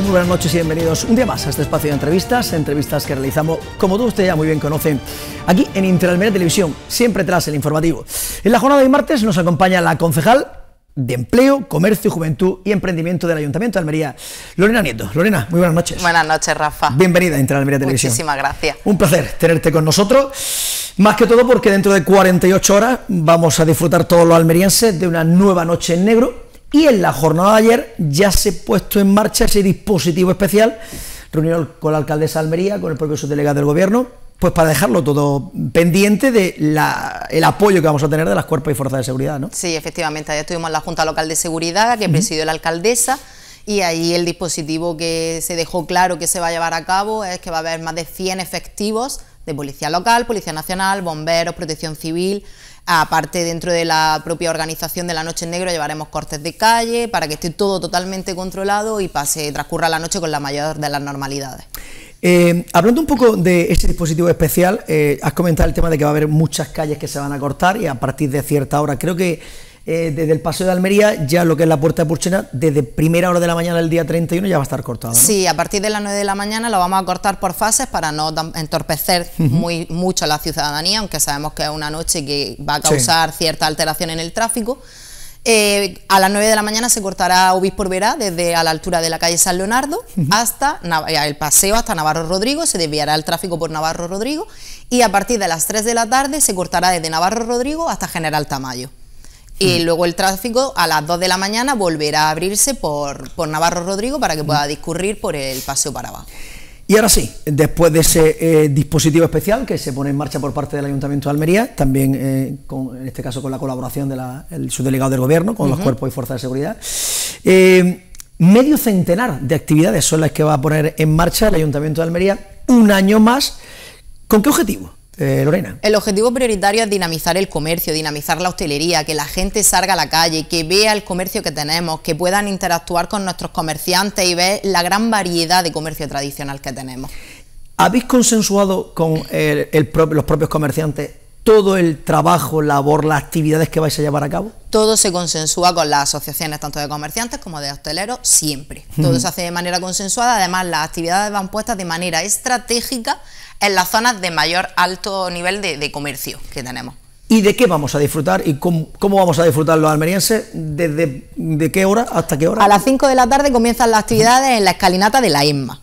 muy buenas noches y bienvenidos un día más a este espacio de entrevistas, entrevistas que realizamos, como tú usted ya muy bien conocen, aquí en Interalmería Televisión, siempre tras el informativo. En la jornada de martes nos acompaña la concejal de Empleo, Comercio, Juventud y Emprendimiento del Ayuntamiento de Almería, Lorena Nieto. Lorena, muy buenas noches. Buenas noches, Rafa. Bienvenida a Interalmería Televisión. Muchísimas gracias. Un placer tenerte con nosotros. Más que todo porque dentro de 48 horas vamos a disfrutar todos los almerienses de una nueva noche en negro y en la jornada de ayer ya se ha puesto en marcha ese dispositivo especial, reunión con la alcaldesa de Almería, con el propio subdelegado del gobierno, pues para dejarlo todo pendiente de el apoyo que vamos a tener de las cuerpos y fuerzas de seguridad, ¿no? Sí, efectivamente, ayer estuvimos en la Junta Local de Seguridad, que presidió la alcaldesa, y ahí el dispositivo que se dejó claro que se va a llevar a cabo es que va a haber más de 100 efectivos de policía local, policía nacional, bomberos, protección civil, Aparte, dentro de la propia organización de la Noche en Negro llevaremos cortes de calle para que esté todo totalmente controlado y pase, transcurra la noche con la mayor de las normalidades. Eh, hablando un poco de ese dispositivo especial, eh, has comentado el tema de que va a haber muchas calles que se van a cortar y a partir de cierta hora. Creo que eh, desde el Paseo de Almería, ya lo que es la Puerta de Purchena, desde primera hora de la mañana del día 31 ya va a estar cortada. Sí, a partir de las 9 de la mañana lo vamos a cortar por fases para no entorpecer muy, mucho a la ciudadanía, aunque sabemos que es una noche que va a causar cierta alteración en el tráfico. Eh, a las 9 de la mañana se cortará Obispo Verá desde a la altura de la calle San Leonardo hasta eh, el paseo hasta Navarro Rodrigo, se desviará el tráfico por Navarro Rodrigo y a partir de las 3 de la tarde se cortará desde Navarro Rodrigo hasta General Tamayo. Y mm. luego el tráfico a las 2 de la mañana volverá a abrirse por, Navarro Rodrigo para que mm. pueda discurrir por el paseo para abajo. Y ahora sí, después de ese eh, dispositivo especial que se pone en marcha por parte del Ayuntamiento de Almería, también eh, en este caso con la colaboración del subdelegado del Gobierno, con los cuerpos y fuerzas de seguridad, eh, medio centenar de actividades son las que va a poner en marcha el Ayuntamiento de Almería un año más. ¿Con qué objetivo? Eh, Lorena. El objetivo prioritario es dinamizar el comercio, dinamizar la hostelería, que la gente salga a la calle, que vea el comercio que tenemos, que puedan interactuar con nuestros comerciantes y ver la gran variedad de comercio tradicional que tenemos. ¿Habéis consensuado con los propios comerciantes todo el trabajo, labor, las actividades que vais a llevar a cabo? Todo se consensúa con las asociaciones, tanto de comerciantes como de hosteleros, siempre. Todo se hace de manera consensuada, además las actividades van puestas de manera estratégica en las zonas de mayor alto nivel de, comercio que tenemos. ¿Y de qué vamos a disfrutar y cómo, vamos a disfrutar los almerienses? ¿Desde de qué hora hasta qué hora? A las 5 de la tarde comienzan las actividades en la escalinata de la ESMA.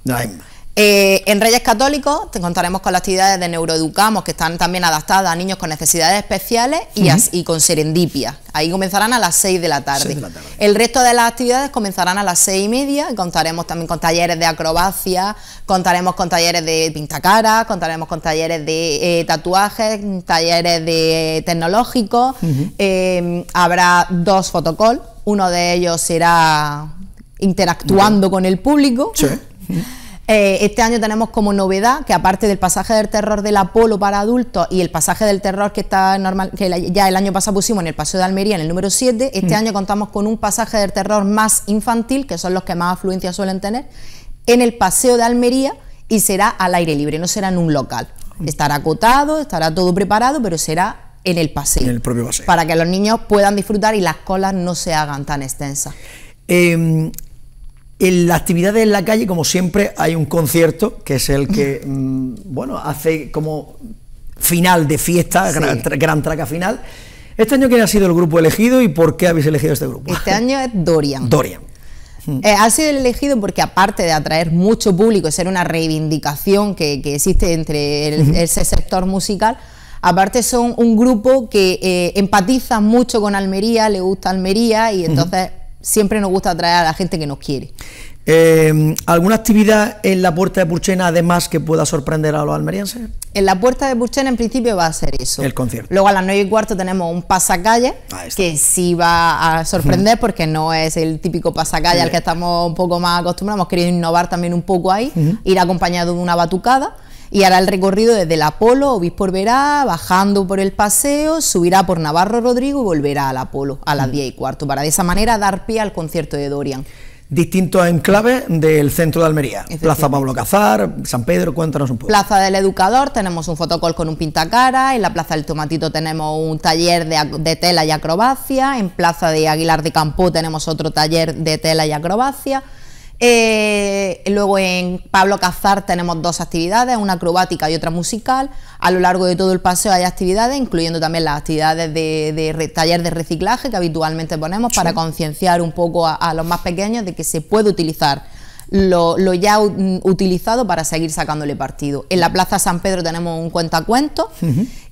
Eh, en Reyes Católicos te contaremos con las actividades de Neuroeducamos, que están también adaptadas a niños con necesidades especiales y, con serendipia. Ahí comenzarán a las 6 de, la tarde. El resto de las actividades comenzarán a las 6 y media. Contaremos también con talleres de acrobacia, contaremos con talleres de pintacara, contaremos con talleres de eh, tatuajes, talleres de tecnológicos. Em, habrá dos fotocalls Uno de ellos será interactuando con el público. Sí. Eh, este año tenemos como novedad que aparte del pasaje del terror del Apolo para adultos y el pasaje del terror que está normal, que ya el año pasado pusimos en el Paseo de Almería, en el número 7, este mm. año contamos con un pasaje del terror más infantil, que son los que más afluencia suelen tener, en el Paseo de Almería y será al aire libre, no será en un local. Mm. Estará acotado, estará todo preparado, pero será en el paseo. En el propio paseo. Para que los niños puedan disfrutar y las colas no se hagan tan extensas. Em, en las actividades en la calle, como siempre, hay un concierto que es el que, mm, bueno, hace como final de fiesta, gran, traca final. Este año, ¿quién ha sido el grupo elegido y por qué habéis elegido este grupo? Este año es Dorian. Dorian. Mm. Eh, ha sido elegido porque aparte de atraer mucho público, ser una reivindicación que, existe entre ese sector musical, aparte son un grupo que eh, empatiza mucho con Almería, le gusta Almería y entonces siempre nos gusta atraer a la gente que nos quiere. Em, ¿Alguna actividad en la puerta de Purchena además que pueda sorprender a los almerienses? En la puerta de Purchena en principio va a ser eso. El concierto. Luego a las 9 y cuarto tenemos un pasacalle ah, que sí va a sorprender porque no es el típico pasacalle al que estamos un poco más acostumbrados. Hemos querido innovar también un poco ahí, ir acompañado de una batucada y hará el recorrido desde el Apolo, Obispo Verá, bajando por el paseo, subirá por Navarro Rodrigo y volverá al Apolo a las 10 mm. y cuarto, para de esa manera dar pie al concierto de Dorian. Distintos enclaves del centro de Almería. Plaza Pablo Cazar, San Pedro, cuéntanos un poco. Plaza del Educador, tenemos un fotocol con un pintacara, en la Plaza del Tomatito tenemos un taller de, tela y acrobacia, en Plaza de Aguilar de Campo tenemos otro taller de tela y acrobacia. Eh, luego en Pablo Cazar tenemos dos actividades, una acrobática y otra musical. A lo largo de todo el paseo hay actividades, incluyendo también las actividades de, de taller de reciclaje que habitualmente ponemos para concienciar un poco a, los más pequeños de que se puede utilizar lo, ya mm, utilizado para seguir sacándole partido. En la Plaza San Pedro tenemos un cuentacuentos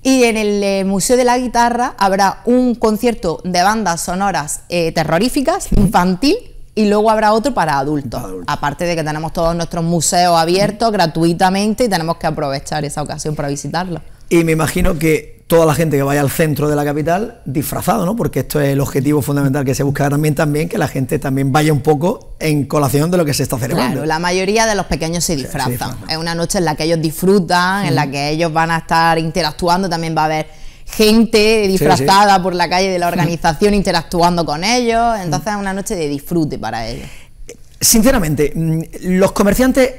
y en el eh, Museo de la Guitarra habrá un concierto de bandas sonoras eh, terroríficas, infantil y luego habrá otro para adultos. Aparte de que tenemos todos nuestros museos abiertos gratuitamente y tenemos que aprovechar esa ocasión para visitarlos. Y me imagino que toda la gente que vaya al centro de la capital disfrazado, ¿no? Porque esto es el objetivo fundamental que se busca también, también que la gente también vaya un poco en colación de lo que se está celebrando. Claro, la mayoría de los pequeños se disfrazan. Es una noche en la que ellos disfrutan, en la que ellos van a estar interactuando, también va a haber gente disfrazada por la calle de la organización interactuando con ellos. Entonces es una noche de disfrute para ellos. Sinceramente, mm, los comerciantes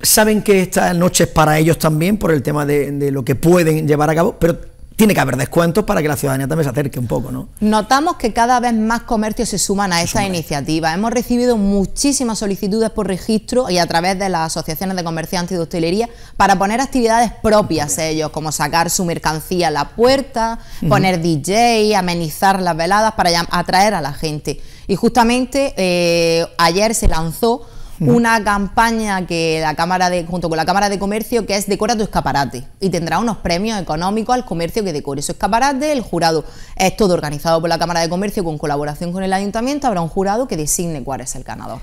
saben que esta noche es para ellos también por el tema de, de lo que pueden llevar a cabo, pero tiene que haber descuentos para que la ciudadanía también se acerque un poco, ¿no? Notamos que cada vez más comercios se suman a esa esta iniciativa. Hemos recibido muchísimas solicitudes por registro y a través de las asociaciones de comerciantes y de hostelería para poner actividades propias ellos, como sacar su mercancía a la puerta, poner DJ, amenizar las veladas para atraer a la gente. Y justamente eh, ayer se lanzó una campaña que la Cámara de, junto con la Cámara de Comercio, que es Decora tu escaparate. Y tendrá unos premios económicos al comercio que decore su escaparate. El jurado es todo organizado por la Cámara de Comercio con colaboración con el Ayuntamiento. Habrá un jurado que designe cuál es el ganador.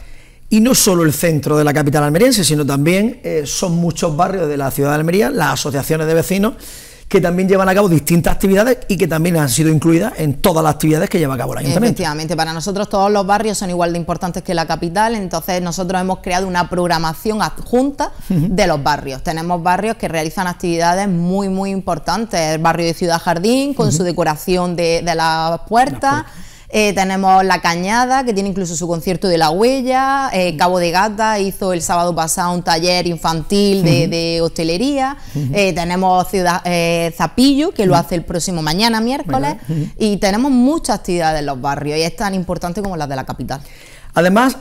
Y no solo el centro de la capital almeriense, sino también eh, son muchos barrios de la ciudad de Almería, las asociaciones de vecinos que también llevan a cabo distintas actividades y que también han sido incluidas en todas las actividades que lleva a cabo el ayuntamiento. Efectivamente, para nosotros todos los barrios son igual de importantes que la capital, entonces nosotros hemos creado una programación adjunta de los barrios. Tenemos barrios que realizan actividades muy, muy importantes, el barrio de Ciudad Jardín, con su decoración de, las puertas. La puerta eh, tenemos La Cañada, que tiene incluso su concierto de La Huella. Eh, Cabo de Gata hizo el sábado pasado un taller infantil de, hostelería. Eh, tenemos Ciudad Zapillo, que lo hace el próximo mañana, miércoles. Y tenemos muchas actividades en los barrios y es tan importante como las de la capital. Además,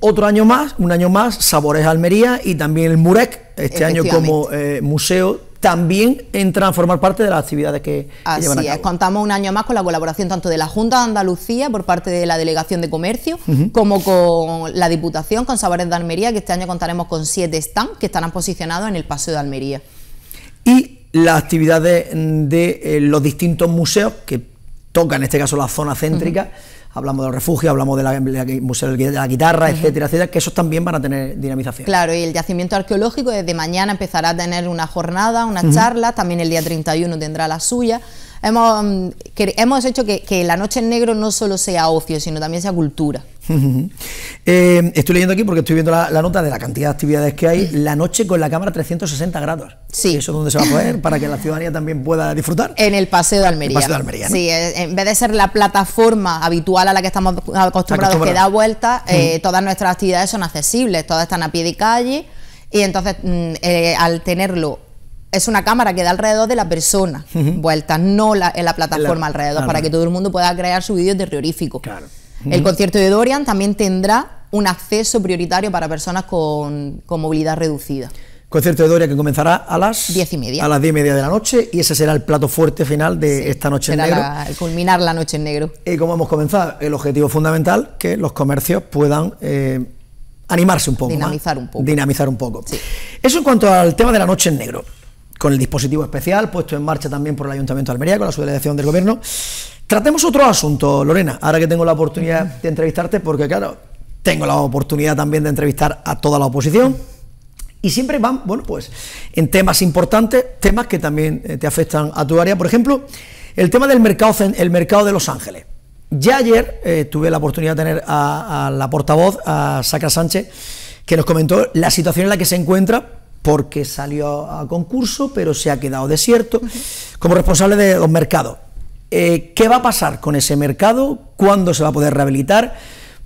otro año más, un año más, Sabores Almería y también el Murec, este año como museo también entran a formar parte de las actividades que, llevan a Contamos un año más con la colaboración tanto de la Junta de Andalucía por parte de la Delegación de Comercio como con la Diputación, con Sabores de Almería, que este año contaremos con siete stands que estarán posicionados en el Paseo de Almería. Y las actividades de, eh, los distintos museos que tocan en este caso la zona céntrica hablamos del refugio, hablamos del Museo de la Guitarra, etcétera, etcétera, que esos también van a tener dinamización. Claro, y el yacimiento arqueológico desde mañana empezará a tener una jornada, una charla, también el día 31 tendrá la suya. Mm, hemos, hecho que, la noche en negro no solo sea ocio, sino también sea cultura. Eh, estoy leyendo aquí porque estoy viendo la, nota de la cantidad de actividades que hay. La noche con la cámara 360 grados. Sí. ¿Eso es donde se va a poder para que la ciudadanía también pueda disfrutar? En el Paseo de Almería. Sí, eh, en vez de ser la plataforma habitual a la que estamos acostumbrados, que da vuelta eh, todas nuestras actividades son accesibles, todas están a pie de calle. Y entonces, mm, al tenerlo es una cámara que da alrededor de la persona vuelta, no la, en la plataforma alrededor, para que todo el mundo pueda crear su vídeo terrorífico. El concierto de Dorian también tendrá un acceso prioritario para personas con, movilidad reducida. Concierto de Dorian que comenzará a las diez y media. A las diez y media de la noche y ese será el plato fuerte final de esta noche en negro. culminar la noche en negro. Y como hemos comenzado, el objetivo fundamental que los comercios puedan eh, animarse un poco. Dinamizar un poco. Dinamizar un poco. Eso en cuanto al tema de la noche en negro con el dispositivo especial puesto en marcha también por el Ayuntamiento de Almería, con la subdelegación del Gobierno. Tratemos otro asunto, Lorena, ahora que tengo la oportunidad de entrevistarte, porque claro, tengo la oportunidad también de entrevistar a toda la oposición. Y siempre van, bueno, pues en temas importantes, temas que también eh, te afectan a tu área. Por ejemplo, el tema del mercado, el mercado de Los Ángeles. Ya ayer eh, tuve la oportunidad de tener a, a la portavoz, a Sacra Sánchez, que nos comentó la situación en la que se encuentra porque salió a concurso, pero se ha quedado desierto, como responsable de los mercados. Eh, ¿Qué va a pasar con ese mercado? ¿Cuándo se va a poder rehabilitar?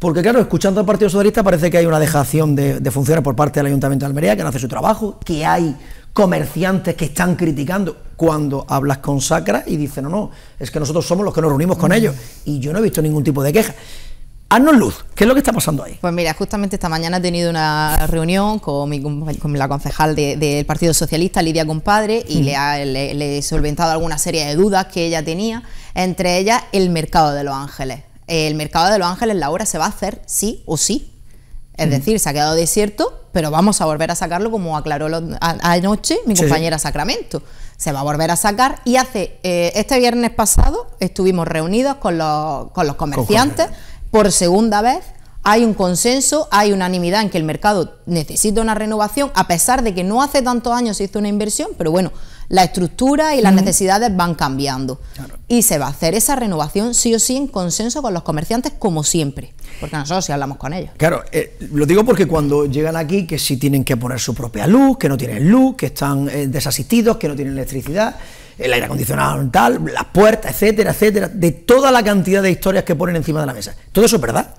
Porque claro, escuchando al Partido Socialista parece que hay una dejación de, de, funciones por parte del Ayuntamiento de Almería, que no hace su trabajo, que hay comerciantes que están criticando. Cuando hablas con Sacra y dicen, no, no, es que nosotros somos los que nos reunimos con ellos. Y yo no he visto ningún tipo de queja. Haznos luz, ¿qué es lo que está pasando ahí? Pues mira, justamente esta mañana he tenido una reunión con, la concejal del Partido Socialista, Lidia Compadre, y mm. le, he solventado alguna serie de dudas que ella tenía, entre ellas el mercado de Los Ángeles. El mercado de Los Ángeles, la obra se va a hacer sí o sí. Es mm. decir, se ha quedado desierto, pero vamos a volver a sacarlo como aclaró anoche mi compañera Sacramento. Se va a volver a sacar y hace, eh, este viernes pasado estuvimos reunidos con los, comerciantes por segunda vez hay un consenso, hay unanimidad en que el mercado necesita una renovación, a pesar de que no hace tantos años se hizo una inversión, pero bueno, la estructura y las necesidades van cambiando. Y se va a hacer esa renovación sí o sí en consenso con los comerciantes, como siempre, porque nosotros sí hablamos con ellos. Claro, eh, lo digo porque cuando llegan aquí, que sí tienen que poner su propia luz, que no tienen luz, que están eh, desasistidos, que no tienen electricidad el aire acondicionado, tal, las puertas, etcétera, etcétera, de toda la cantidad de historias que ponen encima de la mesa. Todo eso es verdad.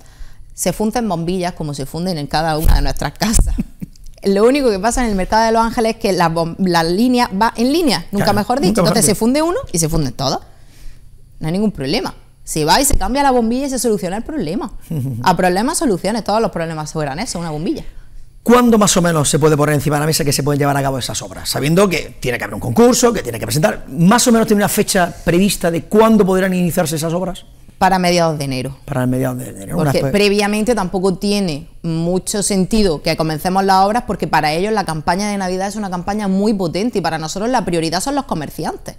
Se funden bombillas como se funden en cada una de nuestras casas. Lo único que pasa en el mercado de Los Ángeles es que la, línea va en línea, nunca mejor dicho. Entonces se funde uno y se funden todos. No hay ningún problema. Se va y se cambia la bombilla y se soluciona el problema. A problemas, soluciones. Todos los problemas fueran eso, una bombilla. ¿Cuándo más o menos se puede poner encima de la mesa que se pueden llevar a cabo esas obras? Sabiendo que tiene que haber un concurso, que tiene que presentar. ¿Más o menos tiene una fecha prevista de cuándo podrán iniciarse esas obras? Para mediados de enero. Para mediados de enero. Porque previamente tampoco tiene mucho sentido que comencemos las obras porque para ellos la campaña de Navidad es una campaña muy potente y para nosotros la prioridad son los comerciantes.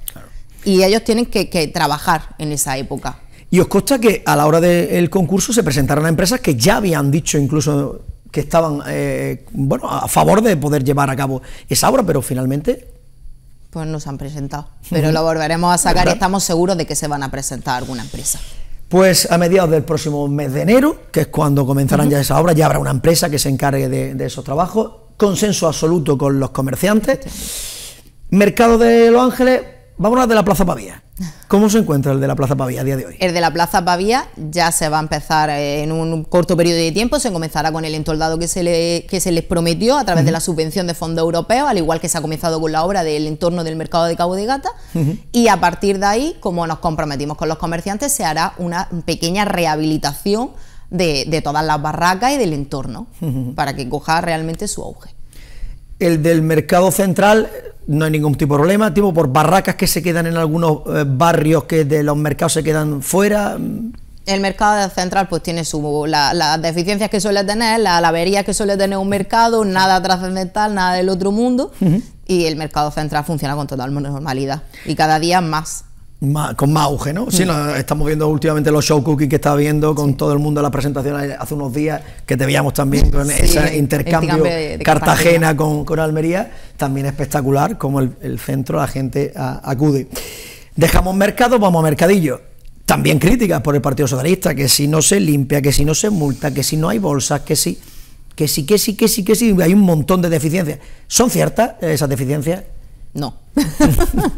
Y ellos tienen que, trabajar en esa época. ¿Y os consta que a la hora del concurso se presentaron a empresas que ya habían dicho incluso que estaban eh, bueno, a favor de poder llevar a cabo esa obra, pero finalmente... Pues no se han presentado, pero lo volveremos a sacar y estamos seguros de que se van a presentar alguna empresa. Pues a mediados del próximo mes de enero, que es cuando comenzarán ya esa obra ya habrá una empresa que se encargue de esos trabajos, consenso absoluto con los comerciantes. Mercado de Los Ángeles, Vamos Vámonos de la Plaza Pavía. ¿Cómo se encuentra el de la Plaza Pavía a día de hoy? El de la Plaza Pavía ya se va a empezar eh, en un corto periodo de tiempo, se comenzará con el entoldado que se, le, que se les prometió a través de la subvención de fondo europeo, al igual que se ha comenzado con la obra del entorno del mercado de Cabo de Gata, y a partir de ahí, como nos comprometimos con los comerciantes, se hará una pequeña rehabilitación de, todas las barracas y del entorno, para que coja realmente su auge. El del mercado central no hay ningún tipo de problema, tipo por barracas que se quedan en algunos eh, barrios que de los mercados se quedan fuera. Mm. El mercado central pues tiene su, las deficiencias que suele tener, la, la que suele tener un mercado, nada trascendental, nada del otro mundo. Y el mercado central funciona con total normalidad y cada día más con más auge, ¿no? Sí, mm. estamos viendo últimamente los show cookies que está viendo con todo el mundo la presentación hace unos días que te veíamos también con ese intercambio Cartagena con, Almería, también espectacular como el, centro la gente acude. Dejamos mercado, vamos a mercadillo. También críticas por el Partido Socialista, que si no se limpia, que si no se multa, que si no hay bolsas, que si, que sí, si, que sí, si, que sí, que sí, hay un montón de deficiencias. ¿Son ciertas esas deficiencias? No.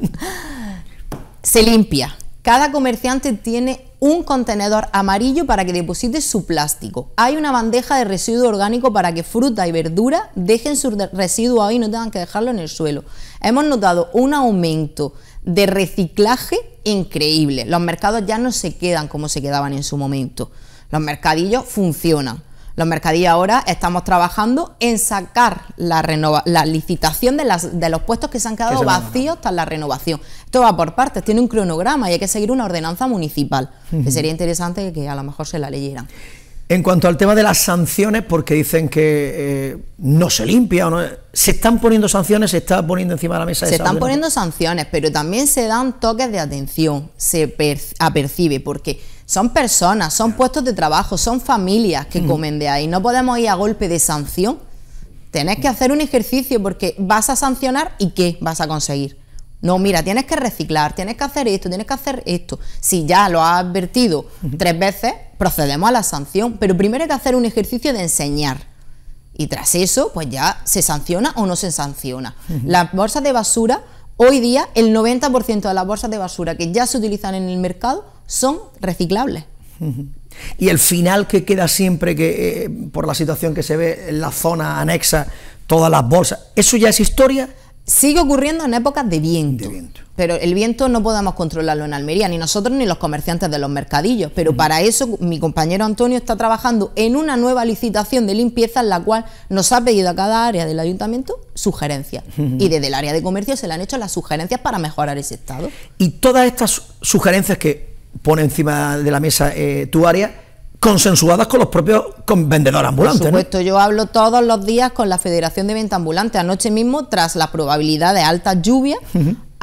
se limpia. Cada comerciante tiene un contenedor amarillo para que deposite su plástico. Hay una bandeja de residuo orgánico para que fruta y verdura dejen su residuo ahí y no tengan que dejarlo en el suelo. Hemos notado un aumento de reciclaje increíble. Los mercados ya no se quedan como se quedaban en su momento. Los mercadillos funcionan. Los mercadillos ahora estamos trabajando en sacar la, renova, la licitación de, las, de los puestos que se han quedado vacíos hasta la renovación. Esto va por partes, tiene un cronograma y hay que seguir una ordenanza municipal, que sería interesante que a lo mejor se la leyeran. En cuanto al tema de las sanciones, porque dicen que eh, no se limpia, no, se están poniendo sanciones, se está poniendo encima de la mesa. Se están poniendo sanciones, pero también se dan toques de atención, se apercibe, porque son personas, son puestos de trabajo, son familias que comen de ahí. No podemos ir a golpe de sanción. Tenés que hacer un ejercicio porque vas a sancionar y ¿qué vas a conseguir? No, mira, tienes que reciclar, tienes que hacer esto, tienes que hacer esto. Si ya lo has advertido tres veces, procedemos a la sanción. Pero primero hay que hacer un ejercicio de enseñar. Y tras eso, pues ya se sanciona o no se sanciona. Las bolsas de basura, hoy día, el 90% de las bolsas de basura que ya se utilizan en el mercado son reciclables. Y el final que queda siempre, que eh, por la situación que se ve en la zona anexa, todas las bolsas, ¿eso ya es historia? Sigue ocurriendo en épocas de viento, pero el viento no podamos controlarlo en Almería, ni nosotros ni los comerciantes de los mercadillos. Pero para eso mi compañero Antonio está trabajando en una nueva licitación de limpieza en la cual nos ha pedido a cada área del ayuntamiento sugerencias. Y desde el área de comercio se le han hecho las sugerencias para mejorar ese estado. Y todas estas sugerencias que pone encima de la mesa eh, tu área, consensuadas con los propios vendedores ambulantes. Por supuesto, yo hablo todos los días con la Federación de Venta Ambulante. Anoche mismo, tras la probabilidad de alta lluvia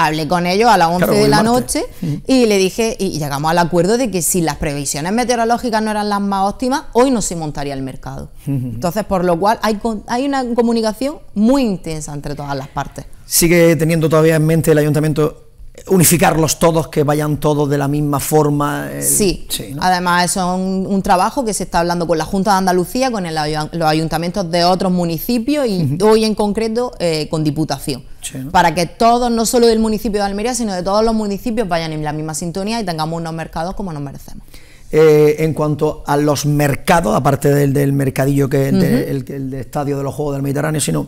hablé con ellos a las 11 de la noche y le dije, y llegamos al acuerdo de que si las previsiones meteorológicas no eran las más óptimas, hoy no se montaría el mercado. Entonces, por lo cual, hay, hay una comunicación muy intensa entre todas las partes. Sigue teniendo todavía en mente el ayuntamiento unificarlos todos, que vayan todos de la misma forma. sí, además eso es un, trabajo que se está hablando con la Junta de Andalucía, con los ayuntamientos de otros municipios y hoy en concreto eh, con Diputación, para que todos, no solo del municipio de Almería, sino de todos los municipios vayan en la misma sintonía y tengamos unos mercados como nos merecemos. Eh, en cuanto a los mercados, aparte del, mercadillo que es el, estadio de los Juegos del Mediterráneo, sino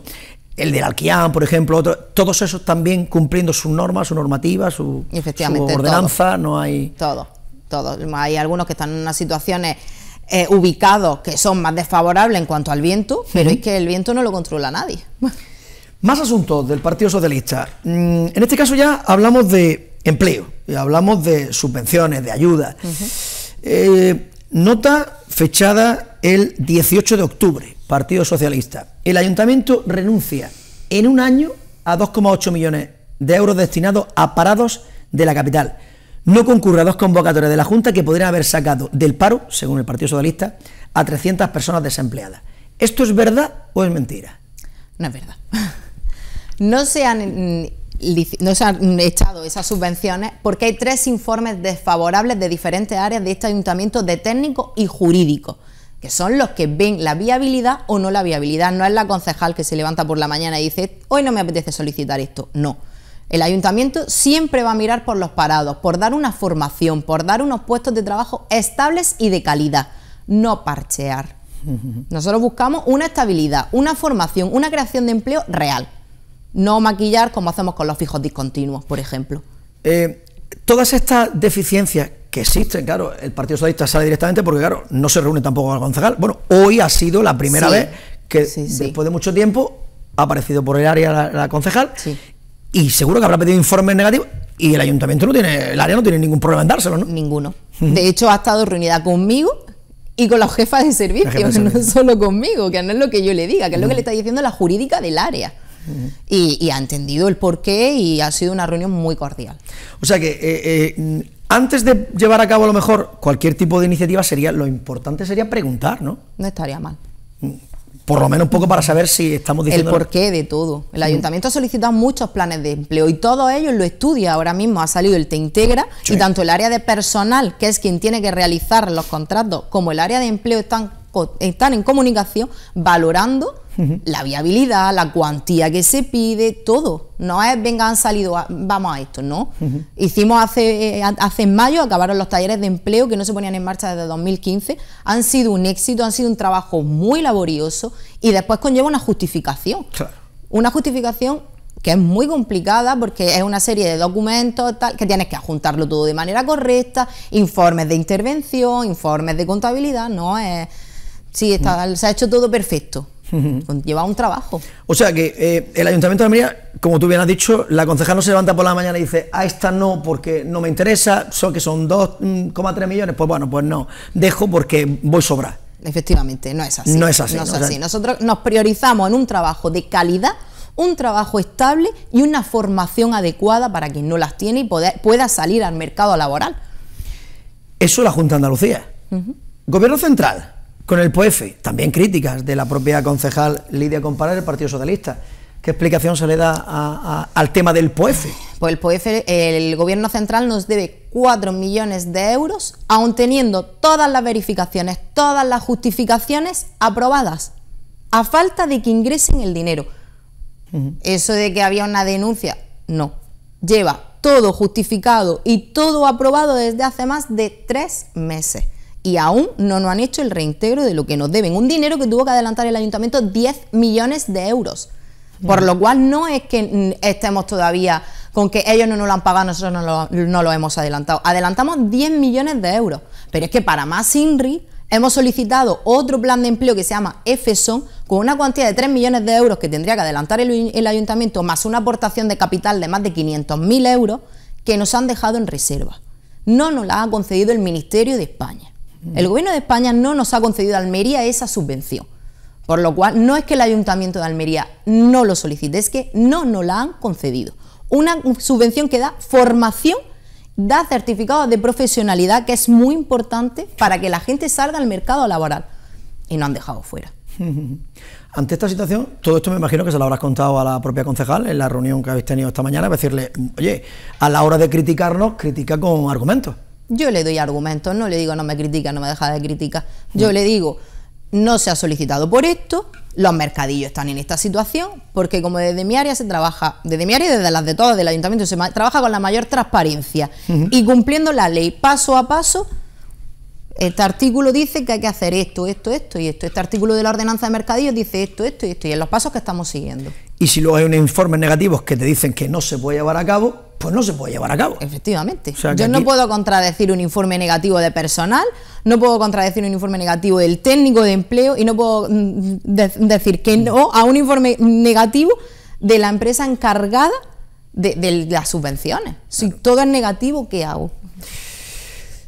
el del Alquián, por ejemplo, todos esos también cumpliendo sus normas, su normativa, su, ordenanza, no hay... Todos, todos. Hay algunos que están en unas situaciones eh, ubicados que son más desfavorables en cuanto al viento, pero es que el viento no lo controla nadie. Más asuntos del Partido Socialista. Mm, en este caso ya hablamos de empleo, hablamos de subvenciones, de ayudas. Eh, nota fechada el 18 de octubre Partido Socialista. El ayuntamiento renuncia en un año a 2,8 millones de euros destinados a parados de la capital. No concurre a dos convocatorias de la Junta que podrían haber sacado del paro, según el Partido Socialista, a 300 personas desempleadas. ¿Esto es verdad o es mentira? No es verdad. No se han mm, no se han echado esas subvenciones porque hay tres informes desfavorables de diferentes áreas de este ayuntamiento de técnico y jurídico que son los que ven la viabilidad o no la viabilidad. No es la concejal que se levanta por la mañana y dice, hoy no me apetece solicitar esto. No. El ayuntamiento siempre va a mirar por los parados, por dar una formación, por dar unos puestos de trabajo estables y de calidad, no parchear. Nosotros buscamos una estabilidad, una formación, una creación de empleo real, no maquillar como hacemos con los fijos discontinuos, por ejemplo. Eh, todas estas deficiencias que existen, claro, el Partido Socialista sale directamente porque, claro, no se reúne tampoco con concejal. Bueno, hoy ha sido la primera vez que después de mucho tiempo ha aparecido por el área la, concejal y seguro que habrá pedido informes negativos y el ayuntamiento no tiene, el área no tiene ningún problema en dárselo, ¿no? Ninguno. De hecho, ha estado reunida conmigo y con los jefas de servicio, de servicio. no solo conmigo, que no es lo que yo le diga, que es lo que le está diciendo la jurídica del área. Y, ha entendido el porqué y ha sido una reunión muy cordial. O sea que eh, eh, antes de llevar a cabo a lo mejor cualquier tipo de iniciativa, sería lo importante sería preguntar, ¿no? No estaría mal. Mm, por lo menos un poco para saber si estamos diciendo... El porqué de todo. El ayuntamiento ha solicitado muchos planes de empleo y todo ellos lo estudia. Ahora mismo ha salido el Te Integra y tanto el área de personal, que es quien tiene que realizar los contratos, como el área de empleo están, están en comunicación valorando la viabilidad, la cuantía que se pide, todo. No es, venga, han salido, vamos a esto, no. Hicimos hace, eh, hace mayo, acabaron los talleres de empleo que no se ponían en marcha desde 2015. Han sido un éxito, han sido un trabajo muy laborioso y después conlleva una justificación. Claro. Una justificación que es muy complicada porque es una serie de documentos que tienes que juntarlo todo de manera correcta, informes de intervención, informes de contabilidad, no es... Sí, está, mm. se ha hecho todo perfecto. Lleva un trabajo. O sea que eh, el Ayuntamiento de Almería, como tú bien has dicho, la concejal no se levanta por la mañana y dice, a ah, esta no porque no me interesa, son que son 2,3 mm, millones, pues bueno, pues no, dejo porque voy sobrar. Efectivamente, no es así. No es así. Nosotros nos priorizamos en un trabajo de calidad un trabajo estable y una formación adecuada para quien no las tiene y pueda salir al mercado laboral. Eso la Junta de Andalucía. Gobierno Central, con el POEFE. También críticas de la propia concejal Lidia Comparar del Partido Socialista. ¿Qué explicación se le da al tema del POEFE? Pues el POEFE, el gobierno central nos debe 4 millones de euros, aún teniendo todas las verificaciones, todas las justificaciones aprobadas, a falta de que ingresen el dinero. Eso de que había una denuncia, no. Lleva todo justificado y todo aprobado desde hace más de tres meses y aún no nos han hecho el reintegro de lo que nos deben. Un dinero que tuvo que adelantar el ayuntamiento 10 millones de euros. Por lo cual no es que mm, estemos todavía con que ellos no nos lo han pagado, nosotros no lo, hemos adelantado. Adelantamos 10 millones de euros. Pero es que para más INRI hemos solicitado otro plan de empleo que se llama EFESON con una cuantía de 3 millones de euros que tendría que adelantar el, el ayuntamiento más una aportación de capital de más de 500.000 euros que nos han dejado en reserva. No nos la ha concedido el Ministerio de España. Mm. El gobierno de España no nos ha concedido a Almería esa subvención. Por lo cual, no es que el ayuntamiento de Almería no lo solicite, es que no nos la han concedido. Una subvención que da formación, da certificados de profesionalidad, que es muy importante para que la gente salga al mercado laboral. Y no han dejado fuera. Ante esta situación, todo esto me imagino que se lo habrás contado a la propia concejal en la reunión que habéis tenido esta mañana, para decirle, mm, oye, a la hora de criticarnos, critica con argumentos. Yo le doy argumentos, no le digo no me critica, no me deja de criticar. Yo mm. le digo, no se ha solicitado por esto, los mercadillos están en esta situación, porque como desde mi área se trabaja, desde mi área y desde las de todas del ayuntamiento, se trabaja con la mayor transparencia y cumpliendo la ley paso a paso. Este artículo dice que hay que hacer esto, esto, esto y esto. Este artículo de la ordenanza de mercadillos dice esto, esto y esto, y en los pasos que estamos siguiendo. Y si luego hay unos informes negativos que te dicen que no se puede llevar a cabo, pues no se puede llevar a cabo. Efectivamente. Yo no puedo contradecir un informe negativo de personal, no puedo contradecir un informe negativo del técnico de empleo y no puedo mm, decir que no a un informe negativo de la empresa encargada de, las subvenciones. Si todo es negativo, ¿qué hago?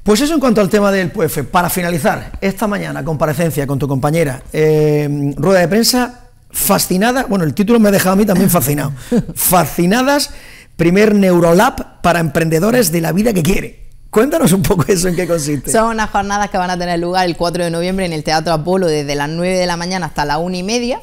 Pues eso en cuanto al tema del puefe. Para finalizar, esta mañana comparecencia con tu compañera, eh, rueda de prensa fascinada, bueno, el título me ha dejado a mí también fascinado, fascinadas primer Neurolab para emprendedores de la vida que quiere. Cuéntanos un poco eso, en qué consiste. Son unas jornadas que van a tener lugar el 4 de noviembre en el Teatro Apolo desde las 9 de la mañana hasta las 1 y media.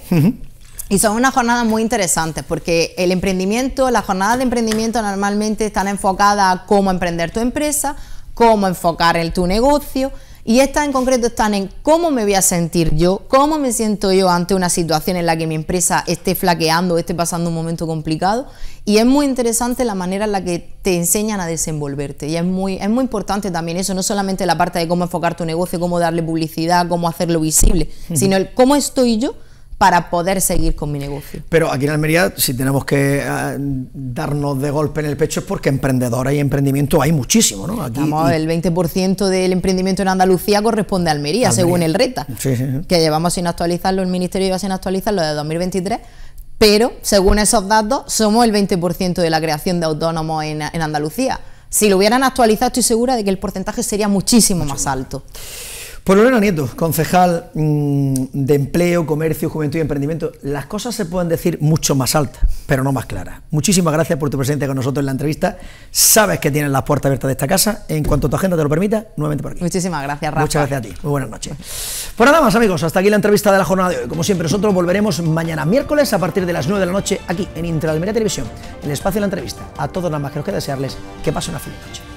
Y son unas jornadas muy interesantes porque el emprendimiento, las jornadas de emprendimiento normalmente están enfocadas a cómo emprender tu empresa, cómo enfocar en tu negocio, y estas en concreto están en cómo me voy a sentir yo, cómo me siento yo ante una situación en la que mi empresa esté flaqueando, esté pasando un momento complicado. Y es muy interesante la manera en la que te enseñan a desenvolverte. Y es muy, es muy importante también eso, no solamente la parte de cómo enfocar tu negocio, cómo darle publicidad, cómo hacerlo visible, sino el cómo estoy yo para poder seguir con mi negocio. Pero aquí en Almería, si tenemos que eh, darnos de golpe en el pecho, es porque emprendedora y emprendimiento hay muchísimo, ¿no? el 20% del emprendimiento en Andalucía corresponde a Almería, según el RETA, que llevamos sin actualizarlo, el Ministerio lleva sin actualizarlo de 2023 pero según esos datos somos el 20% de la creación de autónomos en, Andalucía. Si lo hubieran actualizado estoy segura de que el porcentaje sería muchísimo. más alto. Pues Lorena Nieto, concejal mm, de Empleo, Comercio, Juventud y Emprendimiento, las cosas se pueden decir mucho más altas, pero no más claras. Muchísimas gracias por tu presencia con nosotros en la entrevista. Sabes que tienes las puertas abiertas de esta casa. En cuanto tu agenda te lo permita, nuevamente por aquí. Muchísimas gracias, Rafa. Muchas gracias a ti. Muy buenas noches. Pues nada más, amigos, hasta aquí la entrevista de la jornada de hoy. Como siempre, nosotros volveremos mañana miércoles a partir de las 9 de la noche aquí en Intralmería Televisión, en el espacio de la entrevista. A todos los más que desearles que pasen una feliz noche.